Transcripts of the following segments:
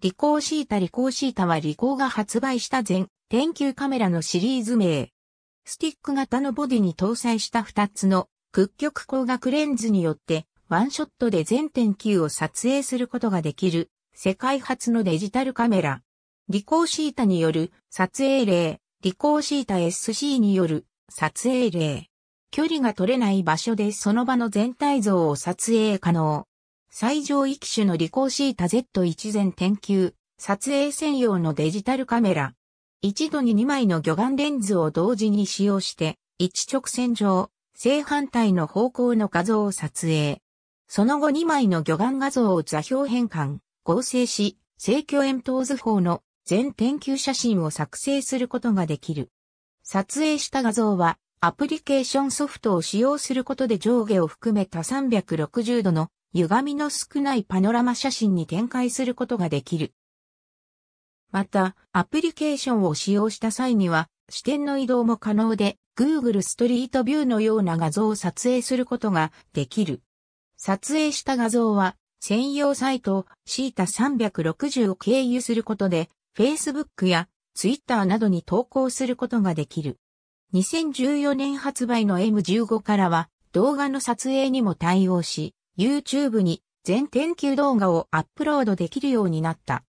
リコーシータリコーシータはリコーが発売した全天球カメラのシリーズ名。スティック型のボディに搭載した2つの屈曲光学レンズによってワンショットで全天球を撮影することができる世界初のデジタルカメラ。リコーシータによる撮影例、リコーシータ SC による撮影例。距離が取れない場所でその場の全体像を撮影可能。最上位機種のリコーシータ z 1全天球、撮影専用のデジタルカメラ。一度に2枚の魚眼レンズを同時に使用して、一直線上、正反対の方向の画像を撮影。その後2枚の魚眼画像を座標変換、合成し、正距円筒図法の全点球写真を作成することができる。撮影した画像は、アプリケーションソフトを使用することで上下を含めた360度の歪みの少ないパノラマ写真に展開することができる。また、アプリケーションを使用した際には、視点の移動も可能で、Google ストリートビューのような画像を撮影することができる。撮影した画像は、専用サイト、シータ360を経由することで、Facebook や Twitter などに投稿することができる。2014年発売の M15 からは、動画の撮影にも対応し、YouTube に全天球動画をアップロードできるようになった。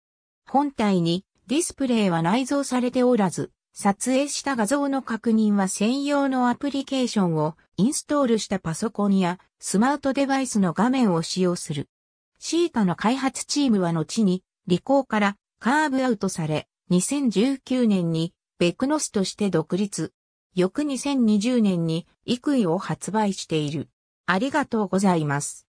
本体にディスプレイは内蔵されておらず、撮影した画像の確認は専用のアプリケーションをインストールしたパソコンやスマートデバイスの画面を使用する。シータの開発チームは後にリコーからカーブアウトされ、2019年にベクノスとして独立。翌2020年にイクイを発売している。ありがとうございます。